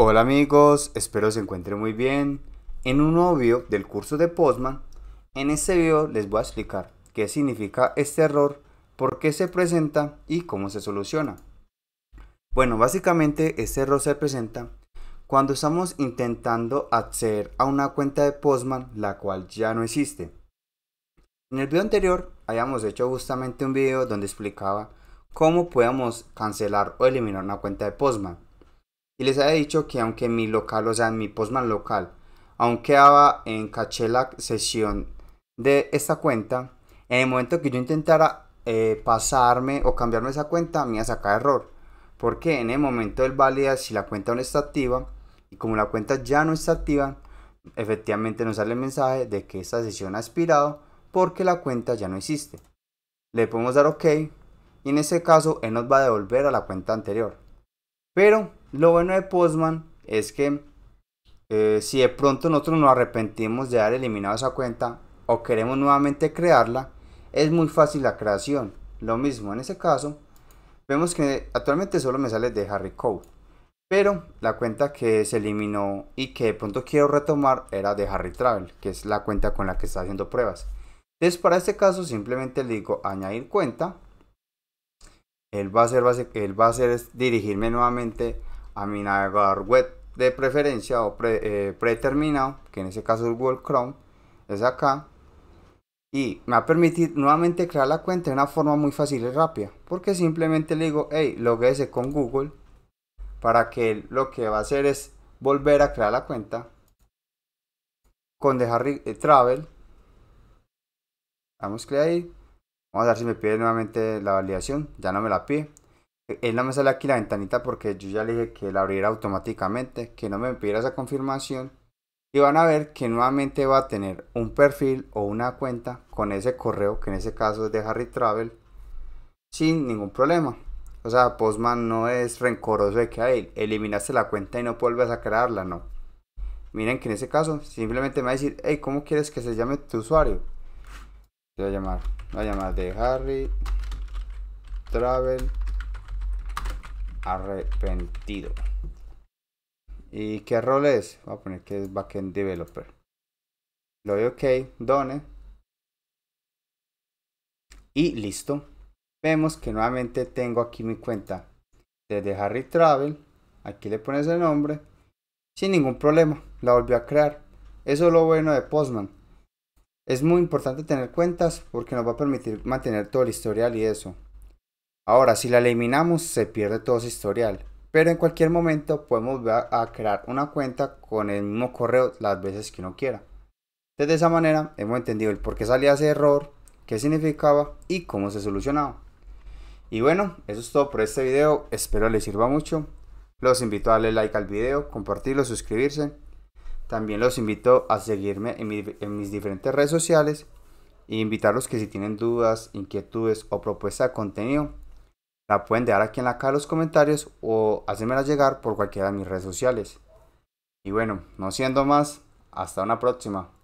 Hola amigos, espero se encuentren muy bien. En un nuevo video del curso de Postman, en este video les voy a explicar qué significa este error, por qué se presenta y cómo se soluciona. Bueno, básicamente este error se presenta cuando estamos intentando acceder a una cuenta de Postman la cual ya no existe. En el video anterior habíamos hecho justamente un video donde explicaba cómo podemos cancelar o eliminar una cuenta de Postman y les había dicho que aunque mi local, o sea, mi postman local, aunque haga en caché la sesión de esta cuenta, en el momento que yo intentara eh, pasarme o cambiarme esa cuenta, me iba a sacar error. Porque en el momento del valida, si la cuenta no está activa, y como la cuenta ya no está activa, efectivamente nos sale el mensaje de que esta sesión ha expirado porque la cuenta ya no existe. Le podemos dar OK y en ese caso él nos va a devolver a la cuenta anterior. Pero lo bueno de Postman es que eh, si de pronto nosotros nos arrepentimos de haber eliminado esa cuenta o queremos nuevamente crearla, es muy fácil la creación. Lo mismo en ese caso, vemos que actualmente solo me sale de Harry Code. Pero la cuenta que se eliminó y que de pronto quiero retomar era de Harry Travel, que es la cuenta con la que está haciendo pruebas. Entonces para este caso simplemente le digo añadir cuenta. Él va a él va a dirigirme nuevamente a mi navegador web de preferencia o eh, predeterminado, que en ese caso es Google Chrome, es acá. Y me va a permitir nuevamente crear la cuenta de una forma muy fácil y rápida. Porque simplemente le digo, hey, ese con Google. Para que lo que va a hacer es volver a crear la cuenta. Con dejar eh, travel. Damos clic ahí. Vamos a ver si me pide nuevamente la validación. Ya no me la pide. Él no me sale aquí la ventanita porque yo ya le dije que la abriera automáticamente, que no me pidiera esa confirmación. Y van a ver que nuevamente va a tener un perfil o una cuenta con ese correo, que en ese caso es de Harry Travel, sin ningún problema. O sea, Postman no es rencoroso de que él eliminaste la cuenta y no vuelves a crearla, no. Miren que en ese caso simplemente me va a decir, hey, ¿cómo quieres que se llame tu usuario? Voy a llamar, voy a llamar de Harry Travel arrepentido. ¿Y qué rol es? Voy a poner que es backend developer. Lo doy OK, done. Y listo. Vemos que nuevamente tengo aquí mi cuenta desde Harry Travel. Aquí le pones el nombre. Sin ningún problema. La volvió a crear. Eso es lo bueno de Postman. Es muy importante tener cuentas porque nos va a permitir mantener todo el historial y eso. Ahora, si la eliminamos, se pierde todo su historial. Pero en cualquier momento podemos a crear una cuenta con el mismo correo las veces que uno quiera. Entonces, de esa manera hemos entendido el por qué salía ese error, qué significaba y cómo se solucionaba. Y bueno, eso es todo por este video. Espero les sirva mucho. Los invito a darle like al video, compartirlo, suscribirse. También los invito a seguirme en, mis diferentes redes sociales e invitarlos que si tienen dudas, inquietudes o propuesta de contenido, la pueden dejar aquí en la caja de los comentarios o hacérmela llegar por cualquiera de mis redes sociales. Y bueno, no siendo más, hasta una próxima.